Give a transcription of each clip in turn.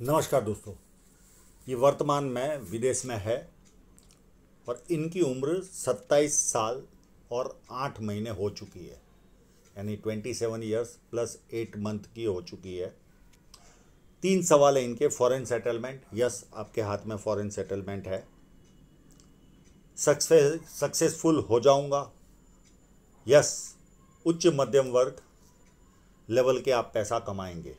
नमस्कार दोस्तों ये वर्तमान में विदेश में है और इनकी उम्र 27 साल और 8 महीने हो चुकी है यानी 27 ईयर्स प्लस एट मंथ की हो चुकी है तीन सवाल है इनके फॉरेन सेटलमेंट यस आपके हाथ में फॉरेन सेटलमेंट है सक्सेस सक्सेसफुल हो जाऊंगा यस उच्च मध्यम वर्ग लेवल के आप पैसा कमाएंगे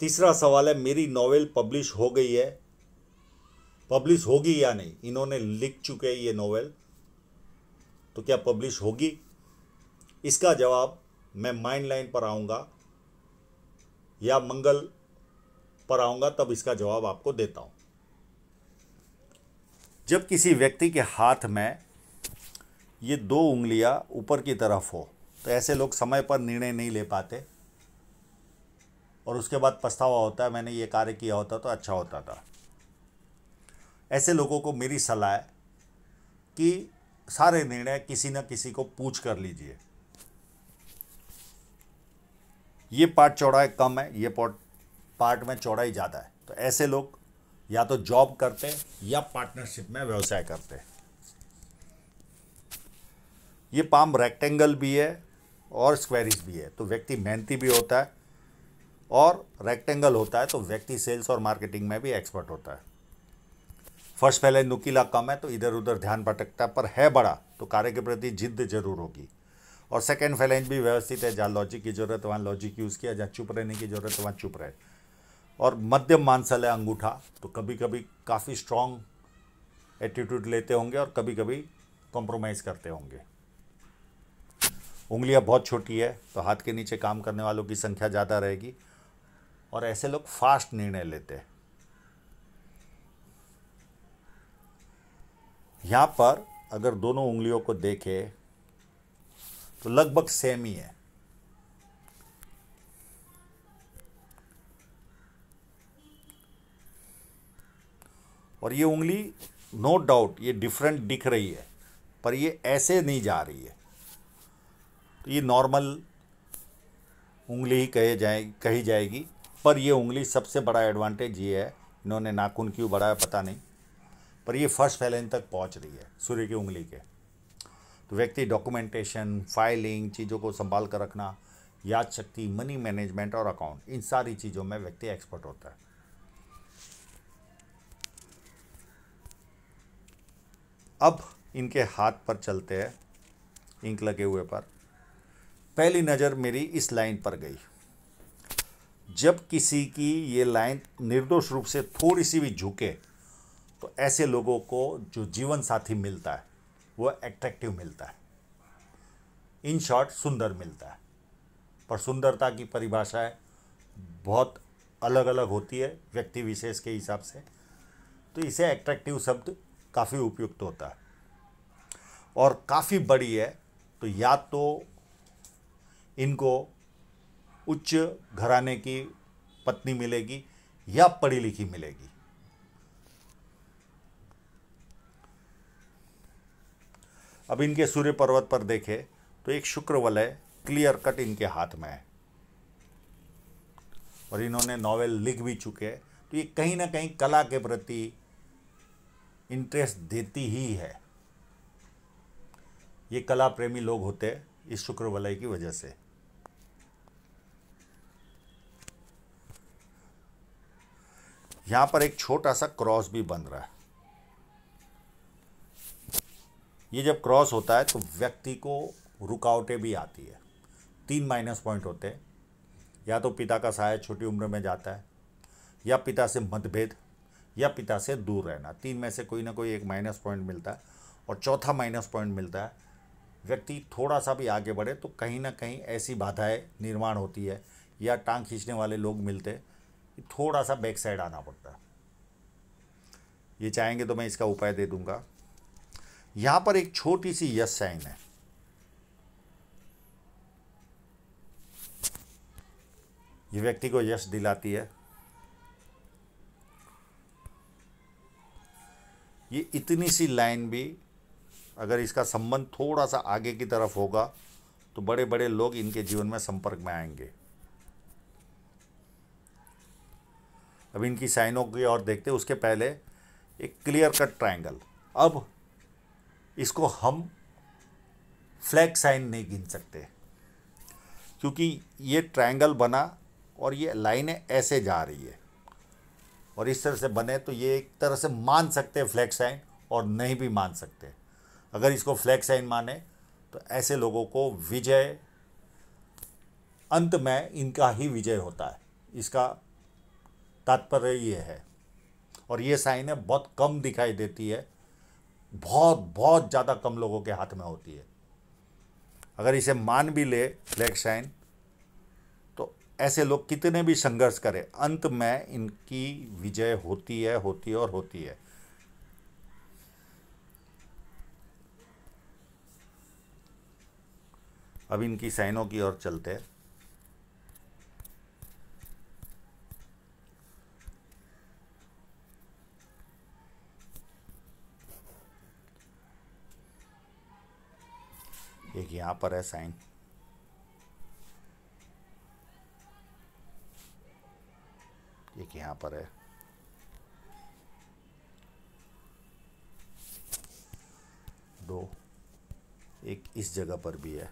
तीसरा सवाल है मेरी नॉवेल पब्लिश हो गई है पब्लिश होगी या नहीं इन्होंने लिख चुके ये नॉवेल तो क्या पब्लिश होगी इसका जवाब मैं माइंड लाइन पर आऊँगा या मंगल पर आऊँगा तब इसका जवाब आपको देता हूँ जब किसी व्यक्ति के हाथ में ये दो उंगलियां ऊपर की तरफ हो तो ऐसे लोग समय पर निर्णय नहीं ले पाते और उसके बाद पछतावा होता है मैंने ये कार्य किया होता तो अच्छा होता था ऐसे लोगों को मेरी सलाह है कि सारे निर्णय किसी न किसी को पूछ कर लीजिए ये पार्ट चौड़ाई कम है ये पार्ट पार्ट में चौड़ाई ज़्यादा है तो ऐसे लोग या तो जॉब करते या पार्टनरशिप में व्यवसाय करते ये पाम रेक्टेंगल भी है और स्क्वेरिज भी है तो व्यक्ति मेहनती भी होता है और रेक्टेंगल होता है तो व्यक्ति सेल्स और मार्केटिंग में भी एक्सपर्ट होता है फर्स्ट पहले नुकीला कम है तो इधर उधर ध्यान भटकता पर है बड़ा तो कार्य के प्रति जिद्द जरूर होगी और सेकेंड फैलेंज भी व्यवस्थित है जहाँ लॉजिक की जरूरत है वहाँ लॉजिक यूज़ किया जहाँ चुप रहने की जरूरत है वहाँ चुप रहे और मध्यम मानसल है अंगूठा तो कभी कभी काफ़ी स्ट्रांग एटीट्यूड लेते होंगे और कभी कभी कॉम्प्रोमाइज़ करते होंगे उंगलियाँ बहुत छोटी है तो हाथ के नीचे काम करने वालों की संख्या ज़्यादा रहेगी और ऐसे लोग फास्ट निर्णय लेते हैं यहाँ पर अगर दोनों उंगलियों को देखें तो लगभग सेम ही है और ये उंगली नो डाउट ये डिफरेंट दिख रही है पर ये ऐसे नहीं जा रही है तो ये नॉर्मल उंगली ही कहे जाए कही जाएगी पर ये उंगली सबसे बड़ा एडवांटेज ये है इन्होंने नाखून क्यों बढ़ाया पता नहीं पर ये फर्स्ट फैलेंज तक पहुंच रही है सूर्य की उंगली के तो व्यक्ति डॉक्यूमेंटेशन फाइलिंग चीज़ों को संभाल कर रखना याद शक्ति मनी मैनेजमेंट और अकाउंट इन सारी चीज़ों में व्यक्ति एक्सपर्ट होता है अब इनके हाथ पर चलते हैं इंक लगे हुए पर पहली नज़र मेरी इस लाइन पर गई जब किसी की ये लाइन निर्दोष रूप से थोड़ी सी भी झुके तो ऐसे लोगों को जो जीवन साथी मिलता है वो एट्रैक्टिव मिलता है इन शॉर्ट सुंदर मिलता है पर सुंदरता की परिभाषाएं बहुत अलग अलग होती है व्यक्ति विशेष के हिसाब से तो इसे एट्रैक्टिव शब्द काफ़ी उपयुक्त होता है और काफ़ी बड़ी है तो या तो इनको उच्च घराने की पत्नी मिलेगी या पढ़ी लिखी मिलेगी अब इनके सूर्य पर्वत पर देखें तो एक शुक्र वलय क्लियर कट इनके हाथ में है और इन्होंने नॉवेल लिख भी चुके तो ये कहीं ना कहीं कला के प्रति इंटरेस्ट देती ही है ये कला प्रेमी लोग होते हैं इस शुक्र वलय की वजह से यहाँ पर एक छोटा सा क्रॉस भी बन रहा है ये जब क्रॉस होता है तो व्यक्ति को रुकावटें भी आती है तीन माइनस पॉइंट होते हैं या तो पिता का सहाय छोटी उम्र में जाता है या पिता से मतभेद या पिता से दूर रहना तीन में से कोई ना कोई एक माइनस पॉइंट मिलता है और चौथा माइनस पॉइंट मिलता है व्यक्ति थोड़ा सा भी आगे बढ़े तो कहीं ना कहीं ऐसी बाधाएं निर्माण होती है या टांग खींचने वाले लोग मिलते हैं थोड़ा सा बैक साइड आना पड़ता है ये चाहेंगे तो मैं इसका उपाय दे दूंगा यहां पर एक छोटी सी यस साइन है ये व्यक्ति को यश दिलाती है ये इतनी सी लाइन भी अगर इसका संबंध थोड़ा सा आगे की तरफ होगा तो बड़े बड़े लोग इनके जीवन में संपर्क में आएंगे अब इनकी साइनों की और देखते उसके पहले एक क्लियर कट ट्राइंगल अब इसको हम फ्लैग साइन नहीं गिन सकते क्योंकि ये ट्राइंगल बना और ये लाइनें ऐसे जा रही है और इस तरह से बने तो ये एक तरह से मान सकते हैं फ्लैग साइन और नहीं भी मान सकते अगर इसको फ्लैग साइन माने तो ऐसे लोगों को विजय अंत में इनका ही विजय होता है इसका तात्पर्य ये है और ये साइन है बहुत कम दिखाई देती है बहुत बहुत ज़्यादा कम लोगों के हाथ में होती है अगर इसे मान भी ले ब्लैक साइन तो ऐसे लोग कितने भी संघर्ष करें अंत में इनकी विजय होती है होती है और होती है अब इनकी साइनों की ओर चलते हैं एक यहाँ पर है साइन एक यहाँ पर है दो एक इस जगह पर भी है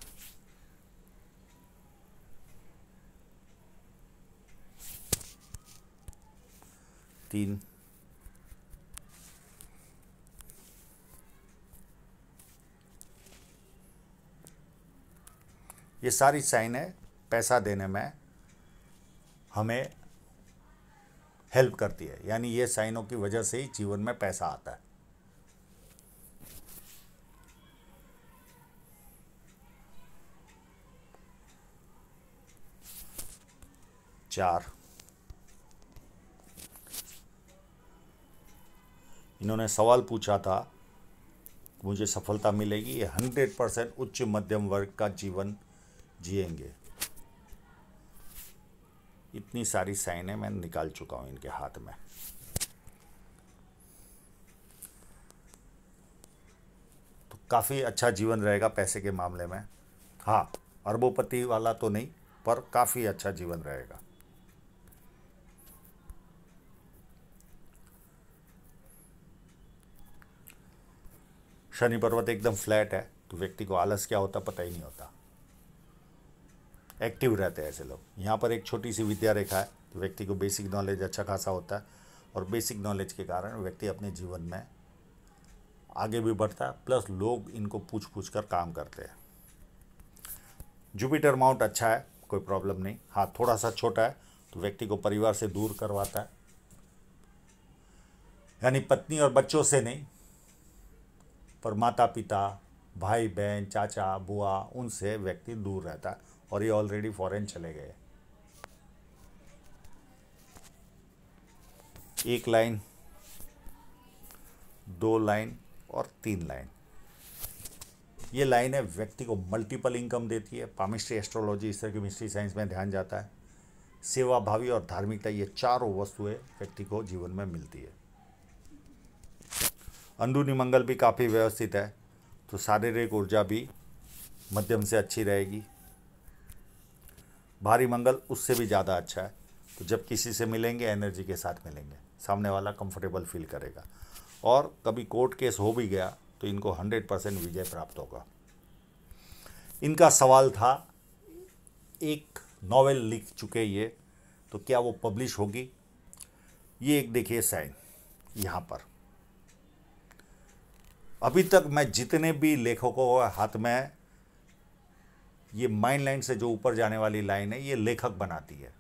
तीन ये सारी है पैसा देने में हमें हेल्प करती है यानी ये साइनों की वजह से ही जीवन में पैसा आता है चार इन्होंने सवाल पूछा था मुझे सफलता मिलेगी हंड्रेड परसेंट उच्च मध्यम वर्ग का जीवन जिएंगे इतनी सारी साइनें मैं निकाल चुका हूँ इनके हाथ में तो काफ़ी अच्छा जीवन रहेगा पैसे के मामले में हाँ अरबोपति वाला तो नहीं पर काफ़ी अच्छा जीवन रहेगा शनि पर्वत एकदम फ्लैट है तो व्यक्ति को आलस क्या होता पता ही नहीं होता एक्टिव रहते हैं ऐसे लोग यहाँ पर एक छोटी सी विद्या रेखा है तो व्यक्ति को बेसिक नॉलेज अच्छा खासा होता है और बेसिक नॉलेज के कारण व्यक्ति अपने जीवन में आगे भी बढ़ता है प्लस लोग इनको पूछ पूछ कर काम करते हैं जुपिटर माउंट अच्छा है कोई प्रॉब्लम नहीं हाँ थोड़ा सा छोटा है तो व्यक्ति को परिवार से दूर करवाता है यानी पत्नी और बच्चों से नहीं पर माता पिता भाई बहन चाचा बुआ उनसे व्यक्ति दूर रहता है और ये ऑलरेडी फॉरेन चले गए एक लाइन दो लाइन और तीन लाइन ये लाइन है व्यक्ति को मल्टीपल इनकम देती है पामिस्ट्री एस्ट्रोलॉजी इस तरह की मिस्ट्री साइंस में ध्यान जाता है सेवा भावी और धार्मिकता ये चारों वस्तुएं व्यक्ति को जीवन में मिलती है अंदरूनी मंगल भी काफ़ी व्यवस्थित है तो शारीरिक ऊर्जा भी मध्यम से अच्छी रहेगी भारी मंगल उससे भी ज़्यादा अच्छा है तो जब किसी से मिलेंगे एनर्जी के साथ मिलेंगे सामने वाला कंफर्टेबल फील करेगा और कभी कोर्ट केस हो भी गया तो इनको हंड्रेड परसेंट विजय प्राप्त होगा इनका सवाल था एक नॉवेल लिख चुके ये तो क्या वो पब्लिश होगी ये एक देखिए साइन यहाँ पर अभी तक मैं जितने भी लेखकों के हाथ में ये माइन लाइन से जो ऊपर जाने वाली लाइन है ये लेखक बनाती है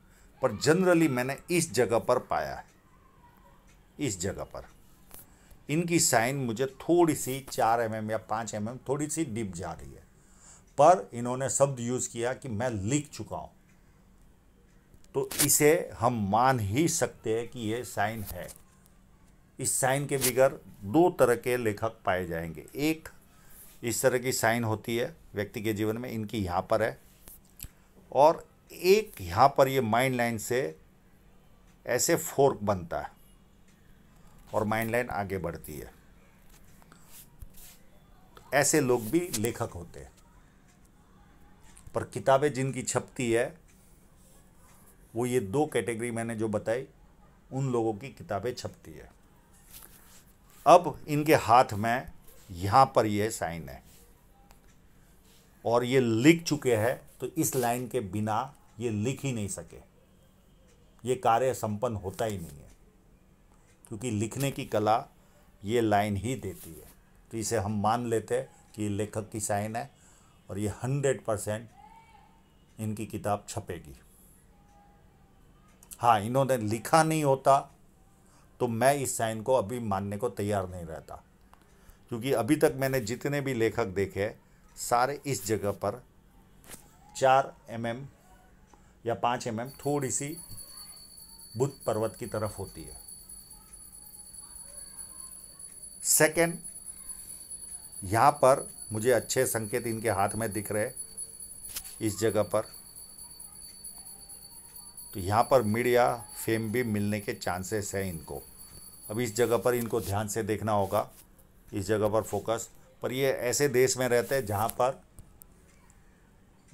पर जनरली मैंने इस जगह पर पाया है इस जगह पर इनकी साइन मुझे थोड़ी सी चार एम mm या पाँच एम mm थोड़ी सी डिप जा रही है पर इन्होंने शब्द यूज़ किया कि मैं लिख चुका हूँ तो इसे हम मान ही सकते हैं कि ये साइन है इस साइन के बिगर दो तरह के लेखक पाए जाएंगे एक इस तरह की साइन होती है व्यक्ति के जीवन में इनकी यहाँ पर है और एक यहाँ पर ये माइंड लाइन से ऐसे फोर्क बनता है और माइंड लाइन आगे बढ़ती है ऐसे लोग भी लेखक होते हैं पर किताबें जिनकी छपती है वो ये दो कैटेगरी मैंने जो बताई उन लोगों की किताबें छपती है अब इनके हाथ में यहाँ पर यह साइन है और ये लिख चुके हैं तो इस लाइन के बिना ये लिख ही नहीं सके ये कार्य संपन्न होता ही नहीं है क्योंकि लिखने की कला ये लाइन ही देती है तो इसे हम मान लेते हैं कि लेखक की साइन है और ये हंड्रेड परसेंट इनकी किताब छपेगी हाँ इन्होंने लिखा नहीं होता तो मैं इस साइन को अभी मानने को तैयार नहीं रहता क्योंकि अभी तक मैंने जितने भी लेखक देखे सारे इस जगह पर चार एम mm या पाँच एम mm थोड़ी सी बुद्ध पर्वत की तरफ होती है सेकेंड यहाँ पर मुझे अच्छे संकेत इनके हाथ में दिख रहे इस जगह पर तो यहाँ पर मीडिया फेम भी मिलने के चांसेस हैं इनको अब इस जगह पर इनको ध्यान से देखना होगा इस जगह पर फोकस पर ये ऐसे देश में रहते हैं जहाँ पर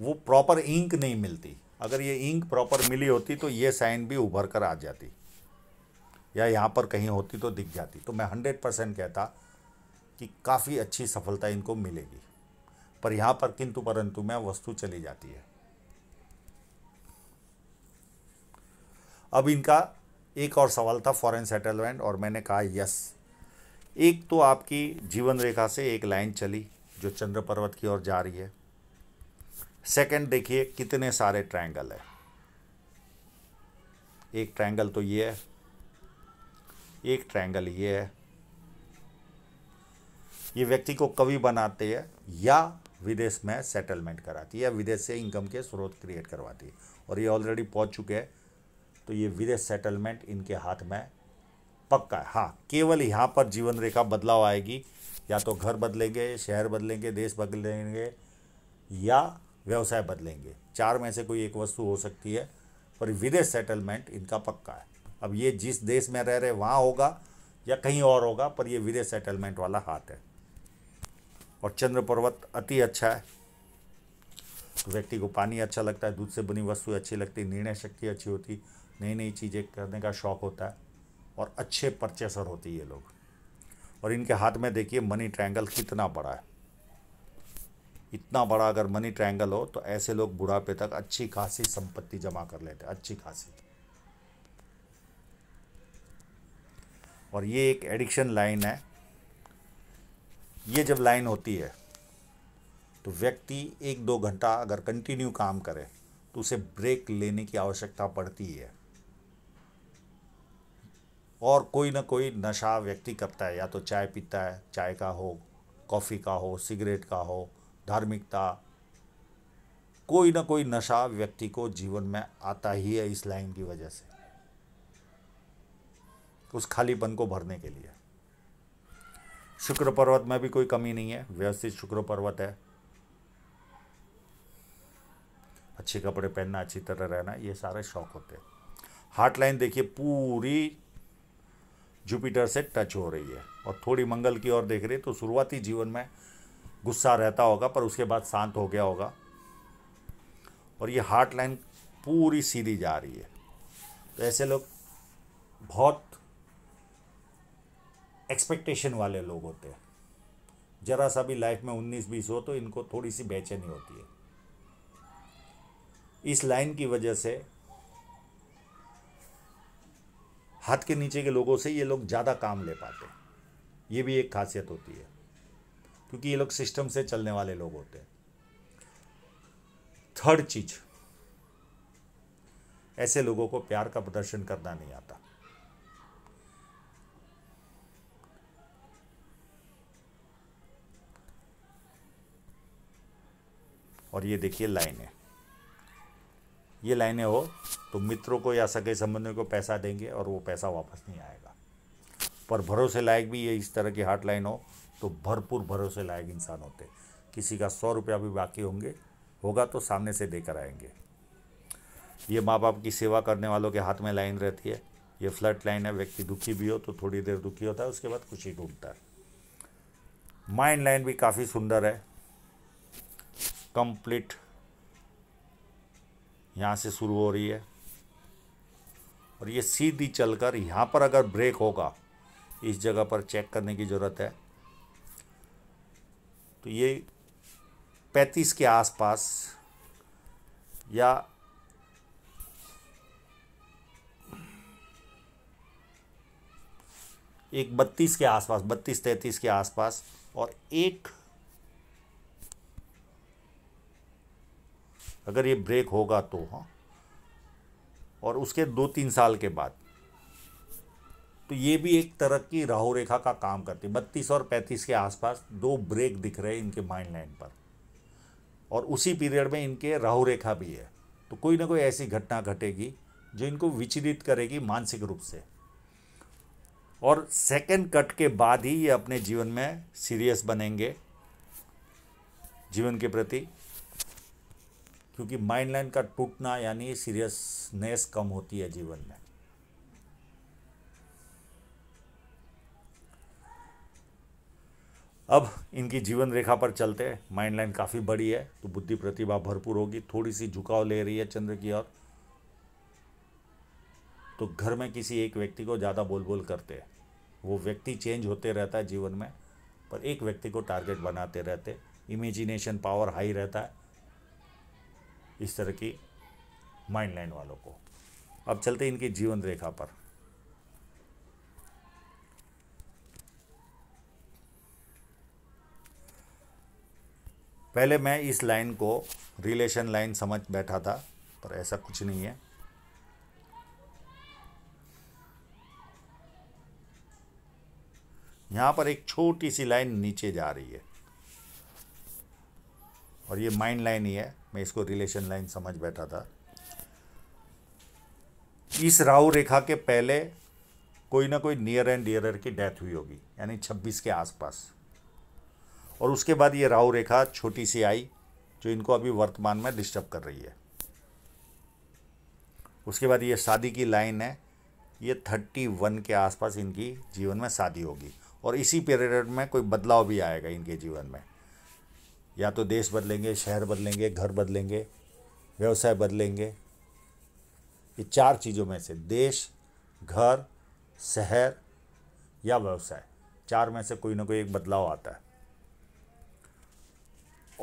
वो प्रॉपर इंक नहीं मिलती अगर ये इंक प्रॉपर मिली होती तो ये साइन भी उभर कर आ जाती या यहाँ पर कहीं होती तो दिख जाती तो मैं हंड्रेड परसेंट कहता कि काफ़ी अच्छी सफलता इनको मिलेगी पर यहाँ पर किंतु परंतु में वस्तु चली जाती है अब इनका एक और सवाल था फॉरेन सेटलमेंट और मैंने कहा यस एक तो आपकी जीवन रेखा से एक लाइन चली जो चंद्र पर्वत की ओर जा रही है सेकंड देखिए कितने सारे ट्रायंगल है एक ट्रायंगल तो ये है एक ट्रायंगल ये है ये व्यक्ति को कवि बनाते हैं या विदेश में सेटलमेंट कराती है या विदेश से इनकम के स्रोत क्रिएट करवाती है और ये ऑलरेडी पहुंच चुके हैं तो ये विदेश सेटलमेंट इनके हाथ में पक्का है हाँ केवल यहाँ पर जीवन रेखा बदलाव आएगी या तो घर बदलेंगे शहर बदलेंगे देश बदलेंगे या व्यवसाय बदलेंगे चार में से कोई एक वस्तु हो सकती है पर विदेश सेटलमेंट इनका पक्का है अब ये जिस देश में रह रहे वहाँ होगा या कहीं और होगा पर ये विदेश सेटलमेंट वाला हाथ है और चंद्र पर्वत अति अच्छा है व्यक्ति को पानी अच्छा लगता है दूध से बनी वस्तु अच्छी लगती निर्णय शक्ति अच्छी होती नई नई चीज़ें करने का शौक होता है और अच्छे परचेसर होते ये लोग और इनके हाथ में देखिए मनी ट्रायंगल कितना बड़ा है इतना बड़ा अगर मनी ट्रायंगल हो तो ऐसे लोग बुढ़ापे तक अच्छी खासी संपत्ति जमा कर लेते हैं अच्छी खासी और ये एक एडिक्शन लाइन है ये जब लाइन होती है तो व्यक्ति एक दो घंटा अगर कंटिन्यू काम करे तो उसे ब्रेक लेने की आवश्यकता पड़ती है और कोई ना कोई नशा व्यक्ति करता है या तो चाय पीता है चाय का हो कॉफ़ी का हो सिगरेट का हो धार्मिकता कोई ना कोई नशा व्यक्ति को जीवन में आता ही है इस लाइन की वजह से उस खालीपन को भरने के लिए शुक्र पर्वत में भी कोई कमी नहीं है व्यवस्थित शुक्र पर्वत है अच्छे कपड़े पहनना अच्छी तरह रहना ये सारे शौक होते हैं हार्ट लाइन देखिए पूरी जुपिटर से टच हो रही है और थोड़ी मंगल की ओर देख रही है तो शुरुआती जीवन में गुस्सा रहता होगा पर उसके बाद शांत हो गया होगा और ये हार्ट लाइन पूरी सीधी जा रही है तो ऐसे लोग बहुत एक्सपेक्टेशन वाले लोग होते हैं ज़रा सा भी लाइफ में उन्नीस बीस हो तो इनको थोड़ी सी बेचैनी होती है इस लाइन की वजह से हाथ के नीचे के लोगों से ये लोग ज़्यादा काम ले पाते हैं ये भी एक खासियत होती है क्योंकि ये लोग सिस्टम से चलने वाले लोग होते हैं थर्ड चीज ऐसे लोगों को प्यार का प्रदर्शन करना नहीं आता और ये देखिए लाइन है ये लाइनें हो तो मित्रों को या सगे संबंधियों को पैसा देंगे और वो पैसा वापस नहीं आएगा पर भरोसे लायक भी ये इस तरह की हार्ट लाइन हो तो भरपूर भरोसे लायक इंसान होते किसी का सौ रुपया भी बाकी होंगे होगा तो सामने से देकर आएंगे ये माँ बाप की सेवा करने वालों के हाथ में लाइन रहती है ये फ्लड लाइन है व्यक्ति दुखी भी हो तो थोड़ी देर दुखी होता है उसके बाद खुशी ढूंढता है माइंड लाइन भी काफ़ी सुंदर है कंप्लीट यहाँ से शुरू हो रही है और ये सीधी चलकर यहाँ पर अगर ब्रेक होगा इस जगह पर चेक करने की ज़रूरत है तो ये पैंतीस के आसपास या एक बत्तीस के आसपास बत्तीस तैंतीस के आसपास और एक अगर ये ब्रेक होगा तो हाँ और उसके दो तीन साल के बाद तो ये भी एक तरक्की राहु रेखा का काम करती है बत्तीस और पैंतीस के आसपास दो ब्रेक दिख रहे हैं इनके माइंड लाइन पर और उसी पीरियड में इनके राहु रेखा भी है तो कोई ना कोई ऐसी घटना घटेगी जो इनको विचलित करेगी मानसिक रूप से और सेकंड कट के बाद ही ये अपने जीवन में सीरियस बनेंगे जीवन के प्रति क्योंकि माइंड लाइन का टूटना यानी सीरियसनेस कम होती है जीवन में अब इनकी जीवन रेखा पर चलते हैं माइंड लाइन काफ़ी बड़ी है तो बुद्धि प्रतिभा भरपूर होगी थोड़ी सी झुकाव ले रही है चंद्र की ओर तो घर में किसी एक व्यक्ति को ज़्यादा बोल बोल करते हैं वो व्यक्ति चेंज होते रहता है जीवन में पर एक व्यक्ति को टारगेट बनाते रहते इमेजिनेशन पावर हाई रहता है इस तरह की माइंड लाइन वालों को अब चलते इनकी जीवन रेखा पर पहले मैं इस लाइन को रिलेशन लाइन समझ बैठा था पर ऐसा कुछ नहीं है यहां पर एक छोटी सी लाइन नीचे जा रही है और ये माइंड लाइन ही है मैं इसको रिलेशन लाइन समझ बैठा था इस राहु रेखा के पहले कोई ना कोई नियर एंड डियरर की डेथ हुई होगी यानी 26 के आसपास और उसके बाद ये राहु रेखा छोटी सी आई जो इनको अभी वर्तमान में डिस्टर्ब कर रही है उसके बाद ये शादी की लाइन है ये थर्टी वन के आसपास इनकी जीवन में शादी होगी और इसी पीरियड में कोई बदलाव भी आएगा इनके जीवन में या तो देश बदलेंगे शहर बदलेंगे घर बदलेंगे व्यवसाय बदलेंगे ये चार चीज़ों में से देश घर शहर या व्यवसाय चार में से कोई ना कोई एक बदलाव आता है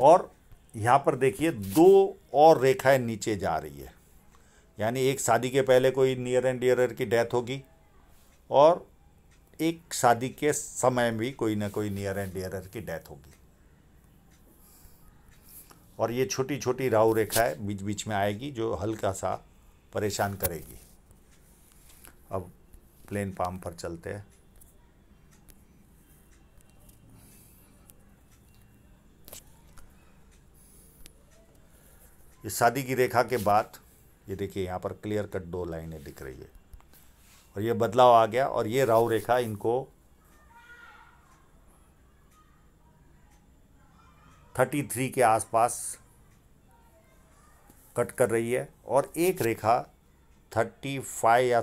और यहाँ पर देखिए दो और रेखाएं नीचे जा रही है यानी एक शादी के पहले कोई नियर एंड डियर की डेथ होगी और एक शादी के समय भी कोई ना कोई नियर एंड डियर की डेथ होगी और ये छोटी छोटी राहु रेखाएं बीच बीच में आएगी जो हल्का सा परेशान करेगी अब प्लेन पाम पर चलते हैं इस शादी की रेखा के बाद ये देखिए यहाँ पर क्लियर कट दो लाइनें दिख रही है और ये बदलाव आ गया और ये राहु रेखा इनको थर्टी थ्री के आसपास कट कर रही है और एक रेखा थर्टी फाइव या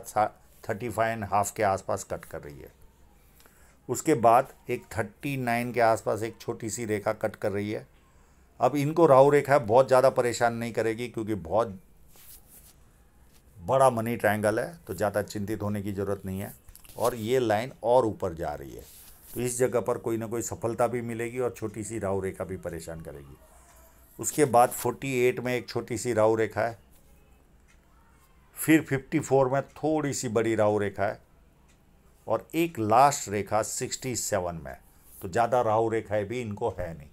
थर्टी फाइव एंड हाफ के आसपास कट कर रही है उसके बाद एक थर्टी नाइन के आसपास एक छोटी सी रेखा कट कर रही है अब इनको राहु रेखा बहुत ज़्यादा परेशान नहीं करेगी क्योंकि बहुत बड़ा मनी ट्रायंगल है तो ज़्यादा चिंतित होने की ज़रूरत नहीं है और ये लाइन और ऊपर जा रही है तो इस जगह पर कोई ना कोई सफलता भी मिलेगी और छोटी सी राहु रेखा भी परेशान करेगी उसके बाद 48 में एक छोटी सी राहु रेखा है फिर 54 में थोड़ी सी बड़ी राहु रेखा है और एक लास्ट रेखा 67 में तो ज़्यादा राहु रेखाएं भी इनको है नहीं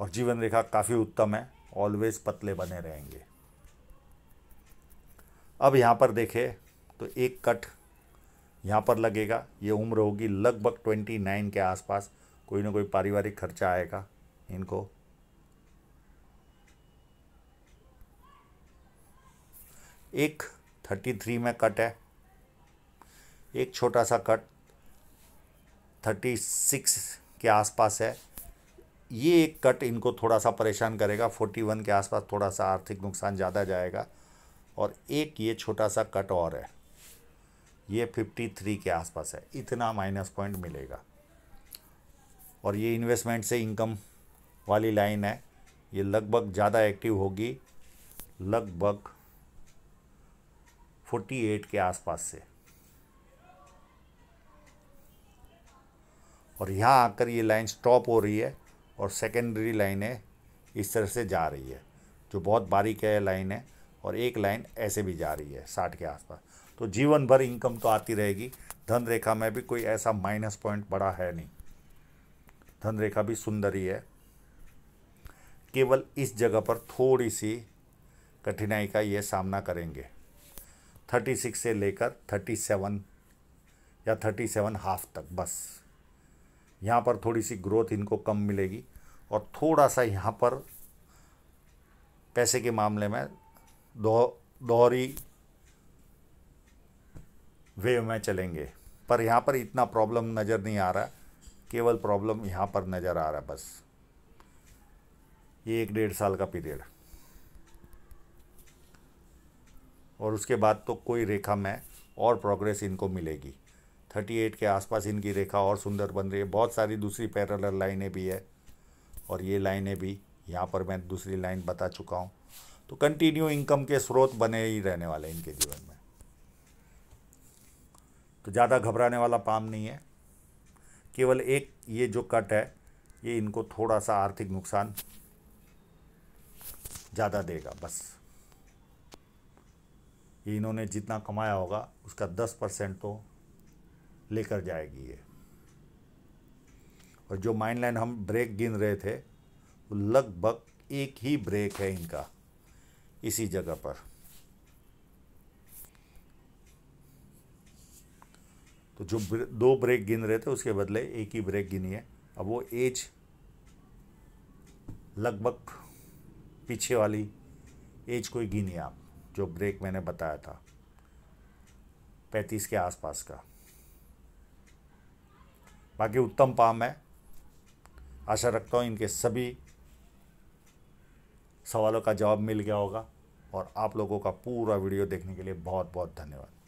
और जीवन रेखा काफ़ी उत्तम है ऑलवेज पतले बने रहेंगे अब यहाँ पर देखें तो एक कट यहाँ पर लगेगा ये उम्र होगी लगभग ट्वेंटी नाइन के आसपास कोई ना कोई पारिवारिक खर्चा आएगा इनको एक थर्टी थ्री में कट है एक छोटा सा कट थर्टी सिक्स के आसपास है ये एक कट इनको थोड़ा सा परेशान करेगा फोर्टी वन के आसपास थोड़ा सा आर्थिक नुकसान ज़्यादा जाएगा और एक ये छोटा सा कट और है ये 53 के आसपास है इतना माइनस पॉइंट मिलेगा और ये इन्वेस्टमेंट से इनकम वाली लाइन है ये लगभग ज़्यादा एक्टिव होगी लगभग 48 के आसपास से और यहाँ आकर ये लाइन स्टॉप हो रही है और सेकेंडरी है इस तरह से जा रही है जो बहुत बारीक है लाइन है और एक लाइन ऐसे भी जा रही है साठ के आसपास तो जीवन भर इनकम तो आती रहेगी धन रेखा में भी कोई ऐसा माइनस पॉइंट बड़ा है नहीं धन रेखा भी सुंदर ही है केवल इस जगह पर थोड़ी सी कठिनाई का ये सामना करेंगे थर्टी सिक्स से लेकर थर्टी सेवन या थर्टी सेवन हाफ तक बस यहाँ पर थोड़ी सी ग्रोथ इनको कम मिलेगी और थोड़ा सा यहाँ पर पैसे के मामले में दो दोहरी वेव में चलेंगे पर यहाँ पर इतना प्रॉब्लम नज़र नहीं आ रहा केवल प्रॉब्लम यहाँ पर नज़र आ रहा बस ये एक डेढ़ साल का पीरियड और उसके बाद तो कोई रेखा में और प्रोग्रेस इनको मिलेगी 38 के आसपास इनकी रेखा और सुंदर बन रही है बहुत सारी दूसरी पैरल लाइनें भी है और ये लाइनें भी यहाँ पर मैं दूसरी लाइन बता चुका हूँ तो कंटिन्यू इनकम के स्रोत बने ही रहने वाले इनके जीवन में तो ज़्यादा घबराने वाला काम नहीं है केवल एक ये जो कट है ये इनको थोड़ा सा आर्थिक नुकसान ज़्यादा देगा बस ये इन्होंने जितना कमाया होगा उसका दस परसेंट तो लेकर जाएगी ये और जो माइन लाइन हम ब्रेक गिन रहे थे वो लगभग एक ही ब्रेक है इनका इसी जगह पर तो जो दो ब्रेक गिन रहे थे उसके बदले एक ही ब्रेक गिनी है अब वो एज लगभग पीछे वाली एज कोई गिनी आप जो ब्रेक मैंने बताया था पैंतीस के आसपास का बाकी उत्तम पाम है आशा रखता हूँ इनके सभी सवालों का जवाब मिल गया होगा और आप लोगों का पूरा वीडियो देखने के लिए बहुत बहुत धन्यवाद